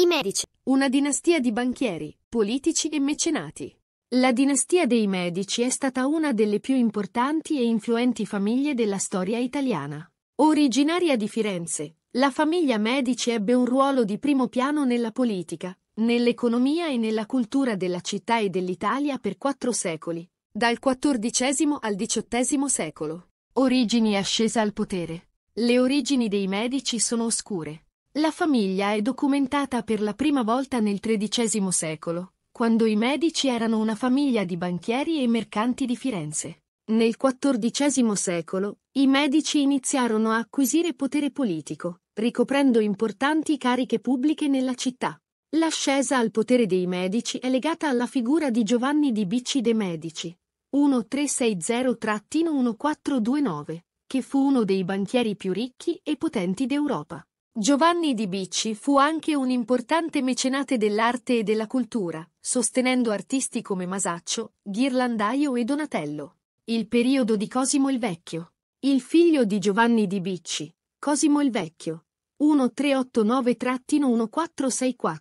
I Medici. Una dinastia di banchieri, politici e mecenati. La dinastia dei Medici è stata una delle più importanti e influenti famiglie della storia italiana. Originaria di Firenze, la famiglia Medici ebbe un ruolo di primo piano nella politica, nell'economia e nella cultura della città e dell'Italia per quattro secoli, dal XIV al XVIII secolo. Origini e ascesa al potere. Le origini dei Medici sono oscure. La famiglia è documentata per la prima volta nel XIII secolo, quando i Medici erano una famiglia di banchieri e mercanti di Firenze. Nel XIV secolo, i Medici iniziarono a acquisire potere politico, ricoprendo importanti cariche pubbliche nella città. L'ascesa al potere dei Medici è legata alla figura di Giovanni di Bicci de' Medici, 1360-1429, che fu uno dei banchieri più ricchi e potenti d'Europa. Giovanni di Bicci fu anche un importante mecenate dell'arte e della cultura, sostenendo artisti come Masaccio, Ghirlandaio e Donatello. Il periodo di Cosimo il Vecchio. Il figlio di Giovanni di Bicci, Cosimo il Vecchio, 1389-1464,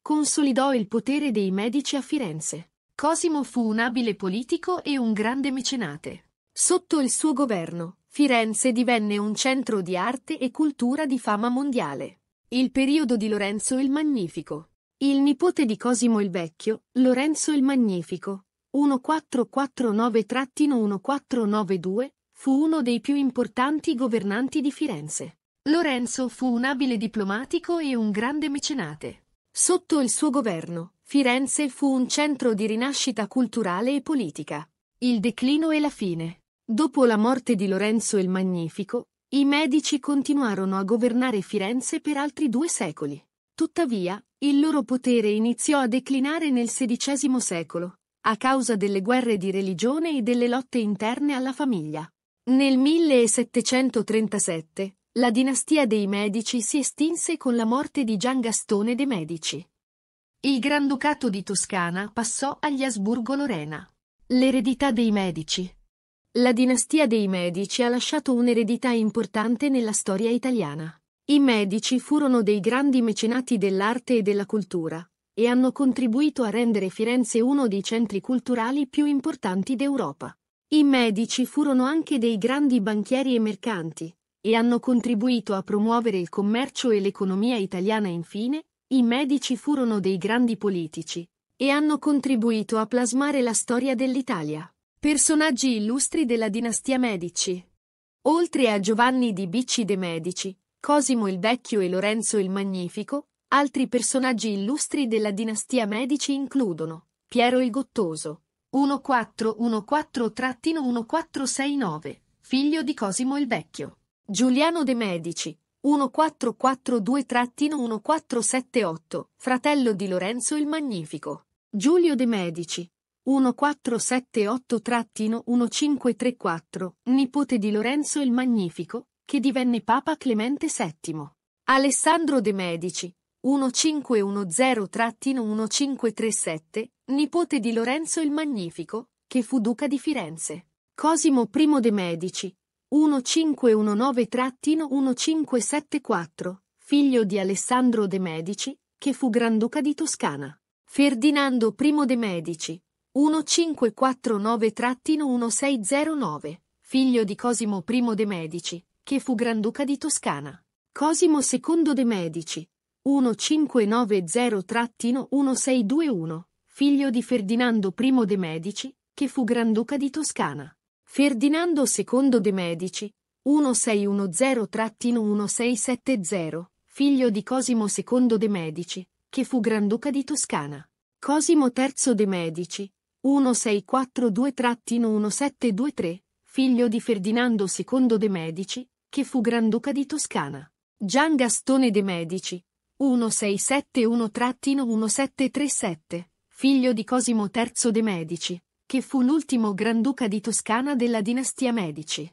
consolidò il potere dei Medici a Firenze. Cosimo fu un abile politico e un grande mecenate. Sotto il suo governo, Firenze divenne un centro di arte e cultura di fama mondiale. Il periodo di Lorenzo il Magnifico. Il nipote di Cosimo il Vecchio, Lorenzo il Magnifico, 1449-1492, fu uno dei più importanti governanti di Firenze. Lorenzo fu un abile diplomatico e un grande mecenate. Sotto il suo governo, Firenze fu un centro di rinascita culturale e politica. Il declino e la fine. Dopo la morte di Lorenzo il Magnifico, i Medici continuarono a governare Firenze per altri due secoli. Tuttavia, il loro potere iniziò a declinare nel XVI secolo, a causa delle guerre di religione e delle lotte interne alla famiglia. Nel 1737, la dinastia dei Medici si estinse con la morte di Gian Gastone de' Medici. Il Granducato di Toscana passò agli Asburgo-Lorena. L'eredità dei Medici, la dinastia dei Medici ha lasciato un'eredità importante nella storia italiana. I Medici furono dei grandi mecenati dell'arte e della cultura, e hanno contribuito a rendere Firenze uno dei centri culturali più importanti d'Europa. I Medici furono anche dei grandi banchieri e mercanti, e hanno contribuito a promuovere il commercio e l'economia italiana infine, i Medici furono dei grandi politici, e hanno contribuito a plasmare la storia dell'Italia. Personaggi illustri della dinastia Medici. Oltre a Giovanni di Bicci de' Medici, Cosimo il Vecchio e Lorenzo il Magnifico, altri personaggi illustri della dinastia Medici includono Piero il Gottoso, 1414-1469, figlio di Cosimo il Vecchio, Giuliano de' Medici, 1442-1478, fratello di Lorenzo il Magnifico, Giulio de' Medici, 1478-1534, nipote di Lorenzo il Magnifico, che divenne Papa Clemente VII. Alessandro de' Medici, 1510-1537, nipote di Lorenzo il Magnifico, che fu duca di Firenze. Cosimo I de' Medici, 1519-1574, figlio di Alessandro de' Medici, che fu Granduca di Toscana. Ferdinando I de' Medici, 1549-1609, figlio di Cosimo I de' Medici, che fu Granduca di Toscana. Cosimo II de' Medici, 1590-1621, figlio di Ferdinando I de' Medici, che fu Granduca di Toscana. Ferdinando II de' Medici, 1610-1670, figlio di Cosimo II de' Medici, che fu Granduca di Toscana. Cosimo III de' Medici, 1642-1723, figlio di Ferdinando II de' Medici, che fu Granduca di Toscana. Gian Gastone de' Medici, 1671-1737, figlio di Cosimo III de' Medici, che fu l'ultimo Granduca di Toscana della dinastia Medici.